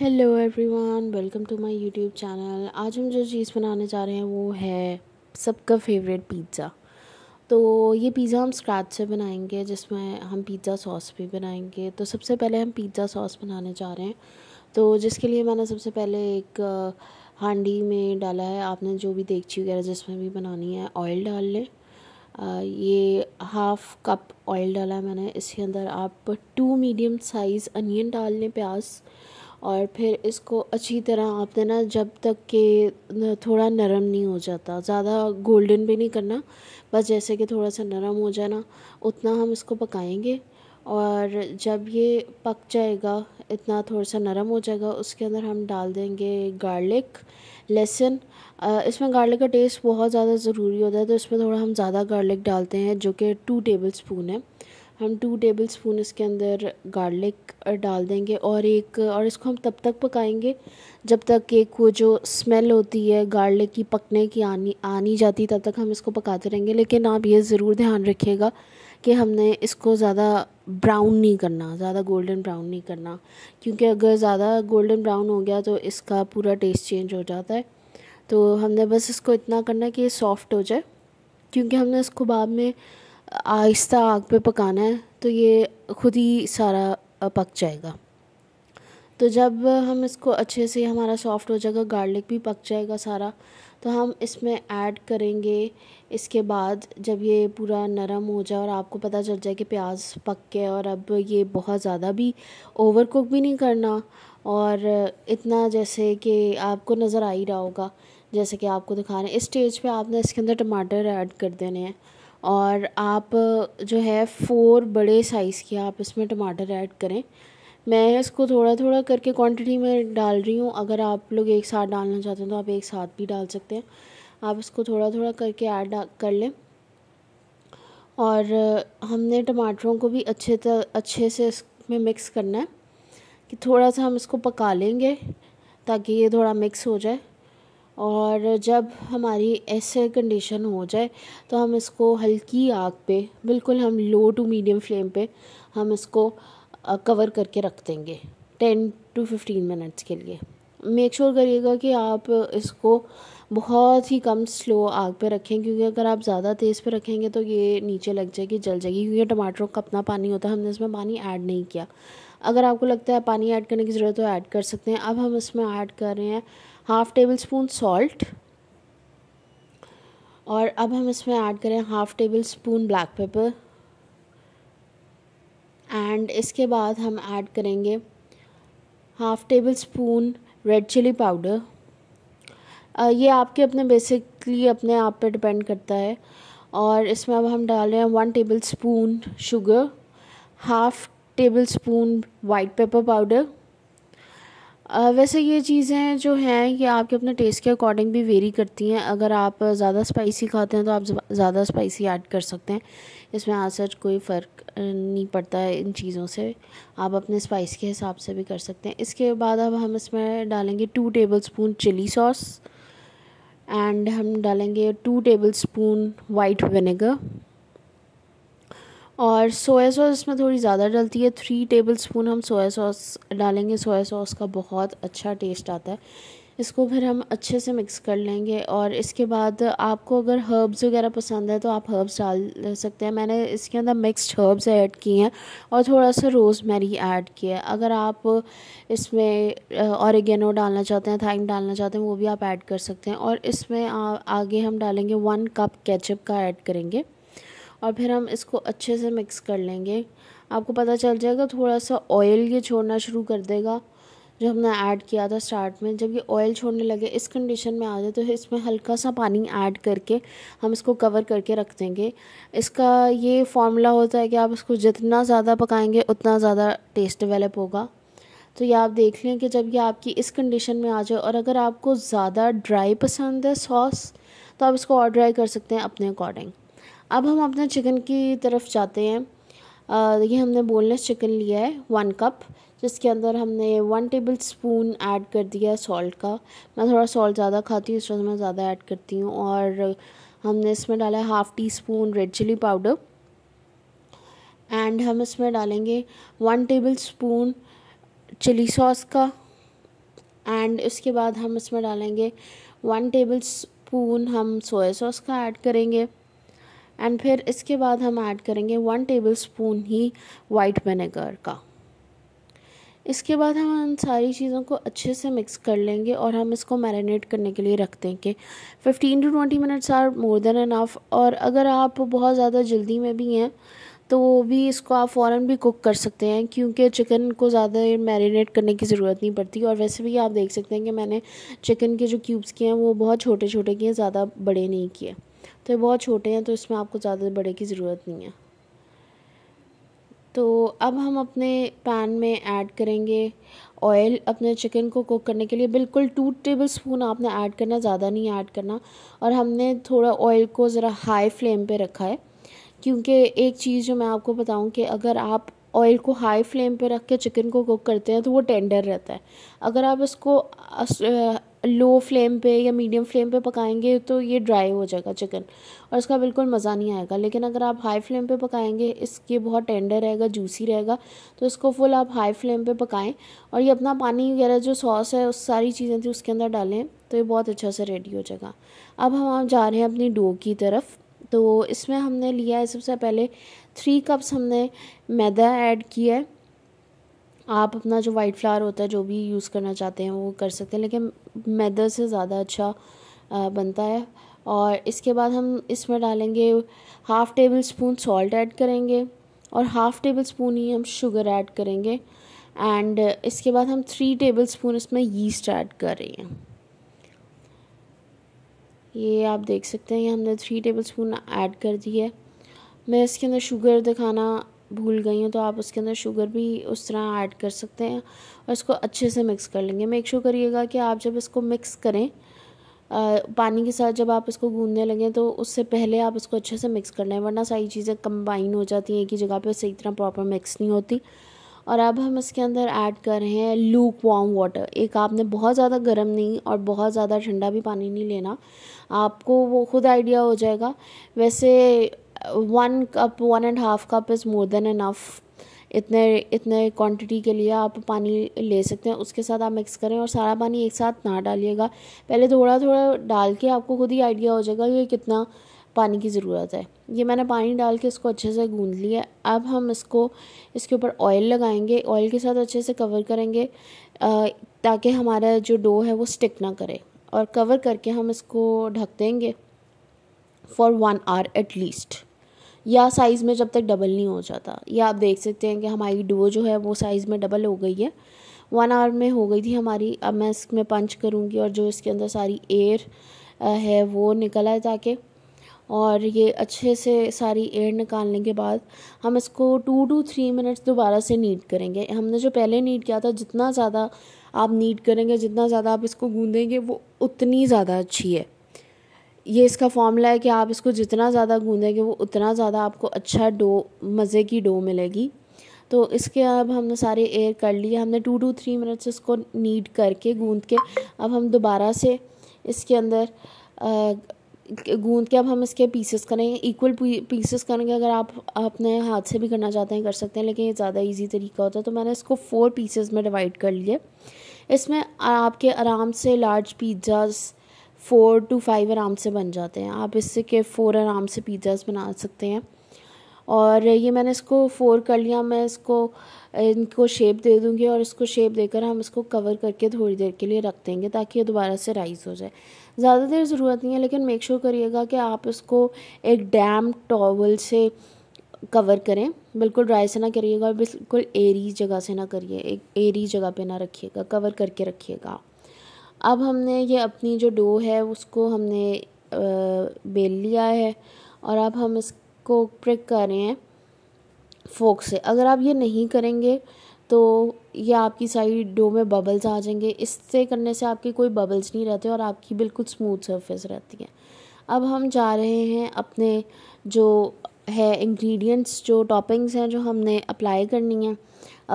hello everyone welcome to my YouTube channel आज हम जो चीज़ बनाने जा रहे हैं वो है सबका फेवरेट पिज़्ज़ा तो ये पिज़्ज़ा हम स्क्रैच से बनाएंगे जिसमें हम पिज़्ज़ा सॉस भी बनाएंगे तो सबसे पहले हम पिज़्ज़ा सॉस बनाने जा रहे हैं तो जिसके लिए मैंने सबसे पहले एक uh, हांडी में डाला है आपने जो भी देगची वगैरह जिसमें भी बनानी है ऑयल डाल लें uh, ये हाफ़ कप ऑयल डाला है मैंने इसके अंदर आप टू मीडियम साइज़ अनियन डाल लें प्याज और फिर इसको अच्छी तरह आप देना जब तक कि थोड़ा नरम नहीं हो जाता ज़्यादा गोल्डन भी नहीं करना बस जैसे कि थोड़ा सा नरम हो जाना उतना हम इसको पकाएंगे और जब ये पक जाएगा इतना थोड़ा सा नरम हो जाएगा उसके अंदर हम डाल देंगे गार्लिक लहसुन इसमें गार्लिक का टेस्ट बहुत ज़्यादा ज़रूरी होता है तो इसमें थोड़ा हम ज़्यादा गार्लिक डालते हैं जो कि टू टेबल स्पून है हम टू टेबल स्पून इसके अंदर गार्लिक डाल देंगे और एक और इसको हम तब तक पकाएंगे जब तक एक वो जो स्मेल होती है गार्लिक की पकने की आनी आनी जाती तब तक हम इसको पकाते रहेंगे लेकिन आप ये ज़रूर ध्यान रखिएगा कि हमने इसको ज़्यादा ब्राउन नहीं करना ज़्यादा गोल्डन ब्राउन नहीं करना क्योंकि अगर ज़्यादा गोल्डन ब्राउन हो गया तो इसका पूरा टेस्ट चेंज हो जाता है तो हमने बस इसको इतना करना कि ये सॉफ्ट हो जाए क्योंकि हमने इसको बाद में आहिस्ता आग पे पकाना है तो ये खुद ही सारा पक जाएगा तो जब हम इसको अच्छे से हमारा सॉफ्ट हो जाएगा गार्लिक भी पक जाएगा सारा तो हम इसमें ऐड करेंगे इसके बाद जब ये पूरा नरम हो जाए और आपको पता चल जाए कि प्याज पक गया और अब ये बहुत ज़्यादा भी ओवर कुक भी नहीं करना और इतना जैसे कि आपको नज़र आ ही रहा होगा जैसे कि आपको दिखा रहे हैं इस स्टेज पे आपने इसके अंदर टमाटर ऐड कर देने हैं और आप जो है फ़ोर बड़े साइज़ के आप इसमें टमाटर ऐड करें मैं इसको थोड़ा थोड़ा करके क्वांटिटी में डाल रही हूँ अगर आप लोग एक साथ डालना चाहते हैं तो आप एक साथ भी डाल सकते हैं आप इसको थोड़ा थोड़ा करके ऐड कर लें और हमने टमाटरों को भी अच्छे तर, अच्छे से इसमें मिक्स करना है कि थोड़ा सा हम इसको पका लेंगे ताकि ये थोड़ा मिक्स हो जाए और जब हमारी ऐसे कंडीशन हो जाए तो हम इसको हल्की आग पे बिल्कुल हम लो टू मीडियम फ्लेम पे हम इसको कवर करके रख देंगे टेन टू फिफ्टीन मिनट्स के लिए मेक श्योर करिएगा कि आप इसको बहुत ही कम स्लो आग पे रखें क्योंकि अगर आप ज़्यादा तेज़ पे रखेंगे तो ये नीचे लग जाएगी जल जाएगी क्योंकि टमाटरों का अपना पानी होता है हमने इसमें पानी ऐड नहीं किया अगर आपको लगता है पानी ऐड करने की ज़रूरत तो ऐड कर सकते हैं अब हम इसमें ऐड कर रहे हैं हाफ़ टेबल स्पून सॉल्ट और अब हम इसमें ऐड करें half tablespoon black pepper and इसके बाद हम ऐड करेंगे half tablespoon red chili powder ये आपके अपने बेसिकली अपने आप पे डिपेंड करता है और इसमें अब हम डाल रहे हैं one tablespoon sugar half tablespoon white pepper powder वैसे ये चीज़ें जो हैं कि आपके अपने टेस्ट के अकॉर्डिंग भी वेरी करती हैं अगर आप ज़्यादा स्पाइसी खाते हैं तो आप ज़्यादा स्पाइसी ऐड कर सकते हैं इसमें आज सच कोई फ़र्क नहीं पड़ता है इन चीज़ों से आप अपने स्पाइस के हिसाब से भी कर सकते हैं इसके बाद अब हम इसमें डालेंगे two tablespoon chili sauce and हम डालेंगे two tablespoon white vinegar और सोया सॉस इसमें थोड़ी ज़्यादा डलती है थ्री टेबल स्पून हम सोया सॉस डालेंगे सोया सॉस का बहुत अच्छा टेस्ट आता है इसको फिर हम अच्छे से मिक्स कर लेंगे और इसके बाद आपको अगर हर्ब्स वगैरह पसंद है तो आप हर्ब्स डाल सकते हैं मैंने इसके अंदर मिक्सड हर्ब्स ऐड किए हैं और थोड़ा सा रोज़मेरी ऐड किया है अगर आप इसमें औरगेनो डालना चाहते हैं थाइम डालना चाहते हैं वो भी आप ऐड कर सकते हैं और इसमें आ, आगे हम डालेंगे वन कप कैचअप का ऐड करेंगे और फिर हम इसको अच्छे से मिक्स कर लेंगे आपको पता चल जाएगा थोड़ा सा ऑयल ये छोड़ना शुरू कर देगा जो हमने ऐड किया था स्टार्ट में जब ये ऑयल छोड़ने लगे इस कंडीशन में आ जाए तो इसमें हल्का सा पानी ऐड करके हम इसको कवर करके रख देंगे इसका ये फॉर्मूला होता है कि आप इसको जितना ज़्यादा पकाएंगे उतना ज़्यादा टेस्ट डेवलप होगा तो ये आप देख लें कि जब ये आपकी इस कंडीशन में आ जाए और अगर आपको ज़्यादा ड्राई पसंद है सॉस तो आप इसको और ड्राई कर सकते हैं अपने अकॉर्डिंग अब हम अपना चिकन की तरफ जाते हैं ये हमने बोनलेस चिकन लिया है वन कप जिसके अंदर हमने वन टेबल स्पून ऐड कर दिया है सॉल्ट का मैं थोड़ा सॉल्ट ज़्यादा खाती हूँ इस वजह मैं ज़्यादा ऐड करती हूँ और हमने इसमें डाला है half teaspoon red chili powder and हम इसमें डालेंगे one tablespoon chili sauce का एंड इसके बाद हम इसमें डालेंगे वन टेबल स्पून हम सोया सॉस का ऐड करेंगे एंड फिर इसके बाद हम ऐड करेंगे वन टेबल स्पून ही वाइट विनेगर का इसके बाद हम इन सारी चीज़ों को अच्छे से मिक्स कर लेंगे और हम इसको मैरिनेट करने के लिए रख देंगे fifteen to twenty minutes or more than enough और अगर आप बहुत ज़्यादा जल्दी में भी हैं तो भी इसको आप फ़ौर भी कुक कर सकते हैं क्योंकि चिकन को ज़्यादा मैरिनेट करने की ज़रूरत नहीं पड़ती और वैसे भी आप देख सकते हैं कि मैंने चिकन के जो क्यूब्स किए हैं वो बहुत छोटे छोटे किए हैं ज़्यादा बड़े नहीं किए तो ये बहुत छोटे हैं तो इसमें आपको ज़्यादा बड़े की ज़रूरत नहीं है तो अब हम अपने पैन में ऐड करेंगे ऑयल अपने चिकन को कुक करने के लिए बिल्कुल टू टेबल स्पून आपने ऐड करना ज़्यादा नहीं ऐड करना और हमने थोड़ा ऑयल को ज़रा हाई फ्लेम पे रखा है क्योंकि एक चीज़ जो मैं आपको बताऊं कि अगर आप ऑयल को हाई फ्लेम पे रख के चिकन को कुक करते हैं तो वो टेंडर रहता है अगर आप इसको लो फ्लेम पे या मीडियम फ्लेम पे पकाएंगे तो ये ड्राई हो जाएगा चिकन और इसका बिल्कुल मज़ा नहीं आएगा लेकिन अगर आप हाई फ्लेम पे पकाएंगे इसके बहुत टेंडर रहेगा जूसी रहेगा तो इसको फुल आप हाई फ्लेम पे पकाएं और ये अपना पानी वगैरह जो सॉस है उस सारी चीज़ें थी उसके अंदर डालें तो ये बहुत अच्छा से रेडी हो जाएगा अब हम आप जा रहे हैं अपनी डो की तरफ तो इसमें हमने लिया है सबसे पहले थ्री कप्स हमने मैदा ऐड किया है आप अपना जो वाइट फ्लावर होता है जो भी यूज़ करना चाहते हैं वो कर सकते हैं लेकिन मैदा से ज़्यादा अच्छा बनता है और इसके बाद हम इसमें डालेंगे half tablespoon salt add करेंगे और हाफ़ टेबल स्पून ही हम शुगर ऐड करेंगे एंड इसके बाद हम थ्री टेबल स्पून इसमें यीस्ट ऐड कर रहे हैं ये आप देख सकते हैं हमने थ्री टेबल स्पून ऐड कर दी है मैं इसके अंदर शुगर दिखाना भूल गई हूँ तो आप उसके अंदर शुगर भी उस तरह ऐड कर सकते हैं और इसको अच्छे से मिक्स कर लेंगे मेक शो करिएगा कि आप जब इसको मिक्स करें आ, पानी के साथ जब आप इसको गूंदने लगें तो उससे पहले आप इसको अच्छे से मिक्स कर लें वरना सारी चीज़ें कंबाइन हो जाती हैं एक ही जगह पर सही तरह प्रॉपर मिक्स नहीं होती और अब हम इसके अंदर ऐड कर रहे हैं लूक वार्म वाटर एक आपने बहुत ज़्यादा गर्म नहीं और बहुत ज़्यादा ठंडा भी पानी नहीं लेना आपको वो खुद आइडिया हो जाएगा वैसे one cup one and half cup is more than enough इतने इतने क्वांटिटी के लिए आप पानी ले सकते हैं उसके साथ आप मिक्स करें और सारा पानी एक साथ ना डालिएगा पहले थोड़ा थोड़ा डाल के आपको खुद ही आइडिया हो जाएगा कि कितना पानी की ज़रूरत है ये मैंने पानी डाल के इसको अच्छे से गूंद लिया अब हम इसको इसके ऊपर ऑयल लगाएंगे ऑयल के साथ अच्छे से कवर करेंगे ताकि हमारा जो डो है वो स्टिक ना करे और कवर करके हम इसको ढक देंगे for one hour at least या साइज़ में जब तक डबल नहीं हो जाता या आप देख सकते हैं कि हमारी डो जो है वो साइज़ में डबल हो गई है वन आवर में हो गई थी हमारी अब मैं इसमें पंच करूँगी और जो इसके अंदर सारी एयर है वो निकला है ताकि और ये अच्छे से सारी एयर निकालने के बाद हम इसको टू टू थ्री मिनट्स दोबारा से नीट करेंगे हमने जो पहले नीट किया था जितना ज़्यादा आप नीट करेंगे जितना ज़्यादा आप इसको गूँधेंगे वो उतनी ज़्यादा अच्छी है ये इसका फॉर्मूला है कि आप इसको जितना ज़्यादा गूँधेंगे वो उतना ज़्यादा आपको अच्छा डो मज़े की डो मिलेगी तो इसके अब हमने सारे एयर कर लिए हमने टू टू थ्री मिनट्स इसको नीड करके गूंद के अब हम दोबारा से इसके अंदर आ, गूंद के अब हम इसके पीसेस करेंगे इक्वल पीसेस करेंगे अगर आप अपने हाथ से भी करना चाहते हैं कर सकते हैं लेकिन ये ज़्यादा इजी तरीका होता है तो मैंने इसको फोर पीसेस में डिवाइड कर लिए इसमें आपके आराम से large pizzas four to five आराम से बन जाते हैं आप इससे के फ़ोर आराम से पिज़्ज़ाज बना सकते हैं और ये मैंने इसको फोर कर लिया मैं इसको इनको शेप दे दूँगी और इसको शेप देकर हम इसको कवर करके थोड़ी देर के लिए रख देंगे ताकि ये दोबारा से राइज हो जाए ज़्यादा देर ज़रूरत नहीं है लेकिन मेक श्योर करिएगा कि आप इसको एक डैम टॉवल से कवर करें बिल्कुल ड्राई से ना करिएगा बिल्कुल एरी जगह से ना करिए एक एरी जगह पे ना रखिएगा कवर करके रखिएगा अब हमने ये अपनी जो डो है उसको हमने बेल लिया है और अब हम इसको प्रिक कर रहे हैं फोक से अगर आप ये नहीं करेंगे तो ये आपकी साइड डो में बबल्स आ जाएंगे इससे करने से आपके कोई बबल्स नहीं रहते और आपकी बिल्कुल स्मूथ सरफेस रहती है अब हम जा रहे हैं अपने जो है इंग्रेडिएंट्स जो टॉपिंग्स हैं जो हमने अप्लाई करनी है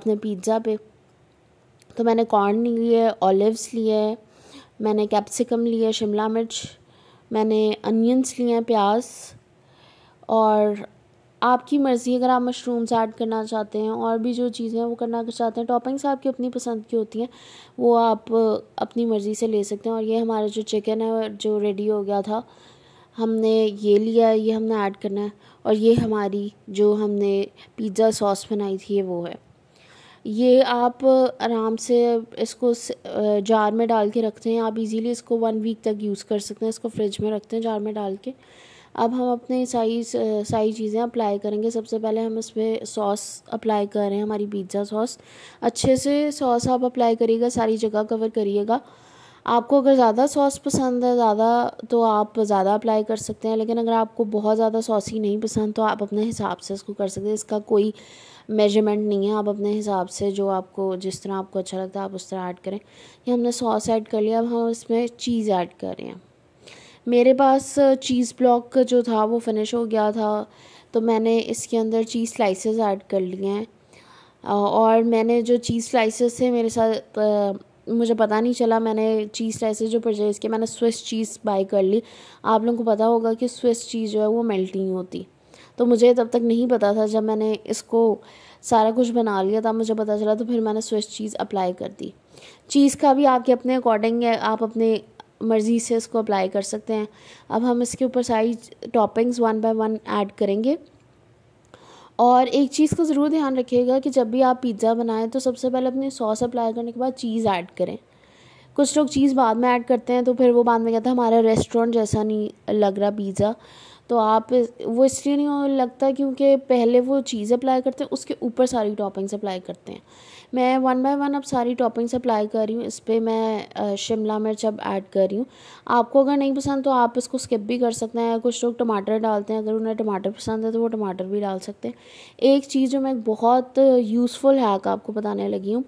अपने पिज़्ज़ा पे तो मैंने कॉर्न लिए ऑलिव्स लिए मैंने कैप्सिकम लिया शिमला मिर्च मैंने अनियंस लिए हैं प्याज और आपकी मर्ज़ी अगर आप मशरूम्स ऐड करना चाहते हैं और भी जो चीज़ें हैं वो करना चाहते हैं टॉपिंग्स आपकी अपनी पसंद की होती हैं वो आप अपनी मर्ज़ी से ले सकते हैं और ये हमारा जो चिकन है जो रेडी हो गया था हमने ये लिया है ये हमने ऐड करना है और ये हमारी जो हमने पिज़्ज़ा सॉस बनाई थी ये वो है ये आप आराम से इसको जार में डाल के रखते हैं आप इजीली इसको वन वीक तक यूज़ कर सकते हैं इसको फ्रिज में रखते हैं जार में डाल के अब हम अपने सारी सारी चीज़ें अप्लाई करेंगे सबसे पहले हम इस पर सॉस अप्लाई कर रहे हैं हमारी पिज़्ज़ा सॉस अच्छे से सॉस आप अप्लाई करिएगा सारी जगह कवर करिएगा आपको अगर ज़्यादा सॉस पसंद है ज़्यादा तो आप ज़्यादा अप्लाई कर सकते हैं लेकिन अगर आपको बहुत ज़्यादा सॉसी नहीं पसंद तो आप अपने हिसाब से इसको कर सकते हैं इसका कोई मेजरमेंट नहीं है आप अपने हिसाब से जो आपको जिस तरह आपको अच्छा लगता है आप उस तरह ऐड करें ये हमने सॉस ऐड कर लिया अब हम इसमें चीज़ ऐड कर रहे हैं मेरे पास चीज़ ब्लॉक जो था वो फिनिश हो गया था तो मैंने इसके अंदर चीज़ स्लाइसेस ऐड कर लिए हैं और मैंने जो चीज़ स्लाइसेस थे मेरे साथ मुझे पता नहीं चला मैंने चीज़ ऐसे जो परचेज़ किया मैंने स्विस चीज़ बाई कर ली आप लोगों को पता होगा कि स्विस चीज़ जो है वो मेल्ट नहीं होती तो मुझे तब तक नहीं पता था जब मैंने इसको सारा कुछ बना लिया तब मुझे पता चला तो फिर मैंने स्विस चीज़ अप्लाई कर दी चीज़ का भी आपके अपने अकॉर्डिंग है आप अपने मर्ज़ी से इसको अप्लाई कर सकते हैं अब हम इसके ऊपर सारी toppings one by one add करेंगे और एक चीज़ का ज़रूर ध्यान रखिएगा कि जब भी आप पिज़्ज़ा बनाएं तो सबसे पहले अपने सॉस अप्लाई करने के बाद चीज़ ऐड करें कुछ लोग चीज़ बाद में ऐड करते हैं तो फिर वो बाद में कहता है हमारा रेस्टोरेंट जैसा नहीं लग रहा पिज़्ज़ा तो आप वो इसलिए नहीं लगता क्योंकि पहले वो चीज़ अप्लाई करते हैं उसके ऊपर सारी टॉपिंग्स अप्लाई करते हैं मैं वन बाय वन अब सारी टॉपिंग्स अप्लाई कर रही हूँ इस पर मैं शिमला मिर्च अब ऐड कर रही हूँ आपको अगर नहीं पसंद तो आप इसको स्किप भी कर सकते हैं कुछ लोग टमाटर डालते हैं अगर उन्हें टमाटर पसंद है तो वो टमाटर भी डाल सकते हैं एक चीज़ जो मैं बहुत यूज़फुल हैक आपको बताने लगी हूँ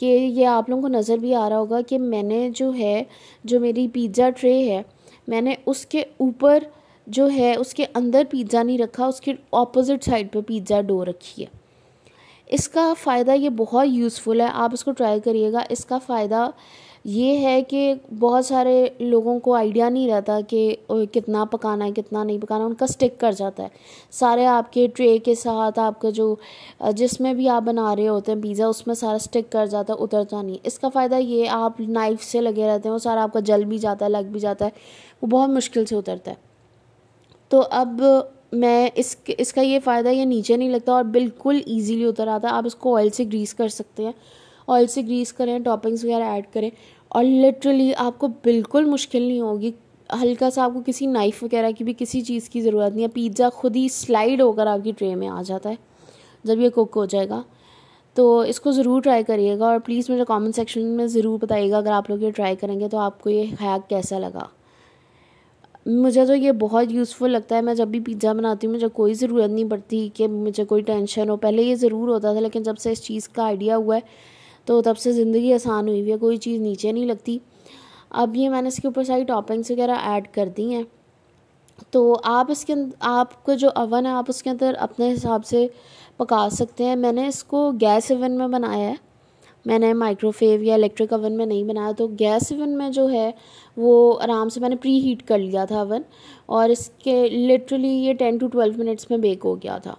कि ये आप लोगों को नज़र भी आ रहा होगा कि मैंने जो है जो मेरी पिज़्ज़ा ट्रे है मैंने उसके ऊपर जो है उसके अंदर पिज़्ज़ा नहीं रखा उसके ऑपोजिट साइड पे पिज़्ज़ा डो रखी है इसका फ़ायदा ये बहुत यूज़फुल है आप इसको ट्राई करिएगा इसका फ़ायदा ये है कि बहुत सारे लोगों को आइडिया नहीं रहता कि कितना पकाना है कितना नहीं पकाना उनका स्टिक कर जाता है सारे आपके ट्रे के साथ आपका जो जिसमें भी आप बना रहे होते हैं पिज़्ज़ा उसमें सारा स्टिक कर जाता है उतरता नहीं इसका फ़ायदा ये आप नाइफ से लगे रहते हैं वो सारा आपका जल भी जाता है लग भी जाता है वो बहुत मुश्किल से उतरता है तो अब मैं इस इसका ये फ़ायदा ये नीचे नहीं लगता और बिल्कुल ईजीली उतर आता है आप इसको ऑयल से ग्रीस कर सकते हैं ऑयल से ग्रीस करें टॉपिंग्स वगैरह ऐड करें और लिटरली आपको बिल्कुल मुश्किल नहीं होगी हल्का सा आपको किसी नाइफ़ वगैरह की भी किसी चीज़ की ज़रूरत नहीं है पिज़्ज़ा खुद ही स्लाइड होकर आपकी ट्रे में आ जाता है जब ये कुक हो जाएगा तो इसको ज़रूर ट्राई करिएगा और प्लीज़ मुझे कमेंट सेक्शन में ज़रूर बताइएगा अगर आप लोग ये ट्राई करेंगे तो आपको ये हैक कैसा लगा मुझे तो ये बहुत यूज़फुल लगता है मैं जब भी पिज़्ज़ा बनाती हूँ मुझे कोई ज़रूरत नहीं पड़ती कि मुझे कोई टेंशन हो पहले ये ज़रूर होता था लेकिन जब से इस चीज़ का आइडिया हुआ है तो तब से ज़िंदगी आसान हुई हुई है कोई चीज़ नीचे नहीं लगती अब ये मैंने इसके ऊपर सारी टॉपिंग्स वगैरह ऐड कर दी हैं तो आप इसके आपको जो अवन है आप उसके अंदर अपने हिसाब से पका सकते हैं मैंने इसको गैस अवन में बनाया है मैंने माइक्रोवेव या इलेक्ट्रिक ओवन में नहीं बनाया तो गैस ओवन में जो है वो आराम से मैंने प्री हीट कर लिया था ओवन और इसके लिटरली ये टेन टू ट्वेल्व मिनट्स में बेक हो गया था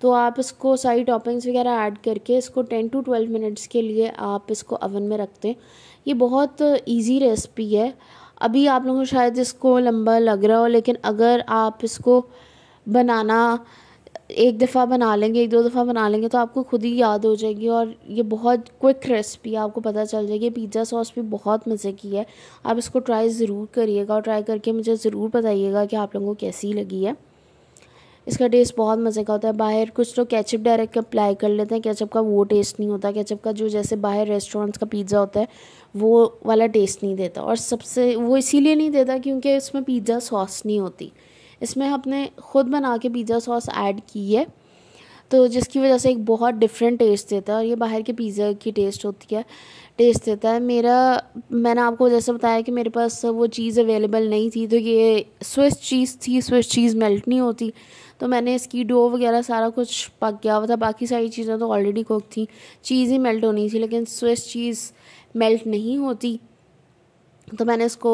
तो आप इसको सारी टॉपिंग्स वगैरह ऐड करके इसको टेन टू ट्वेल्व मिनट्स के लिए आप इसको ओवन में रखते हैं ये बहुत ईजी रेसिपी है अभी आप लोगों को शायद इसको लंबा लग रहा हो लेकिन अगर आप इसको बनाना एक दफ़ा बना लेंगे एक दो दफ़ा बना लेंगे तो आपको खुद ही याद हो जाएगी और ये बहुत क्विक रेसिपी आपको पता चल जाएगी पिज़्ज़ा सॉस भी बहुत मज़े की है आप इसको ट्राई ज़रूर करिएगा और ट्राई करके मुझे ज़रूर बताइएगा कि आप लोगों को कैसी लगी है इसका टेस्ट बहुत मज़े का होता है बाहर कुछ तो कैचअप डायरेक्ट अप्लाई कर लेते हैं कैचअप का वो टेस्ट नहीं होता कैचअप का जो जैसे बाहर रेस्टोरेंट्स का पिज़्ज़ा होता है वो वाला टेस्ट नहीं देता और सबसे वो इसीलिए नहीं देता क्योंकि उसमें पिज़्ज़ा सॉस नहीं होती इसमें हमने खुद बना के पिज़्ज़ा सॉस ऐड की है तो जिसकी वजह से एक बहुत डिफरेंट टेस्ट देता है और ये बाहर के पिज़्ज़ा की टेस्ट होती है टेस्ट देता है मेरा मैंने आपको जैसे बताया कि मेरे पास वो चीज़ अवेलेबल नहीं थी तो ये स्विस चीज़ थी स्विस चीज़ मेल्ट नहीं होती तो मैंने इसकी डो वगैरह सारा कुछ पक गया हुआ था बाकी सारी चीज़ें तो ऑलरेडी कुक थी चीज़ ही मेल्ट होनी थी लेकिन स्विस चीज़ मेल्ट नहीं होती तो मैंने इसको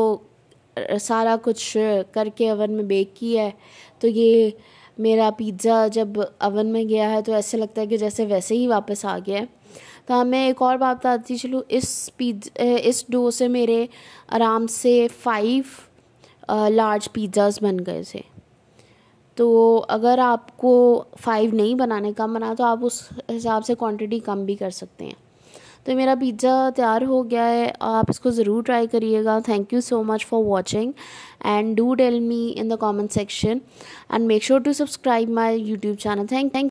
सारा कुछ करके ओवन में बेक किया है तो ये मेरा पिज़्ज़ा जब ओवन में गया है तो ऐसे लगता है कि जैसे वैसे ही वापस आ गया है तो हाँ, मैं एक और बात बताती चलूँ इस पिज्जा इस डो से मेरे आराम से फाइव लार्ज पिज़्ज़ाज बन गए थे तो अगर आपको फाइव नहीं बनाने कम बना तो आप उस हिसाब से क्वांटिटी कम भी कर सकते हैं तो मेरा पिज़्ज़ा तैयार हो गया है आप इसको ज़रूर ट्राई करिएगा thank you so much for watching and do tell me in the comment section and make sure to subscribe my YouTube channel thank thank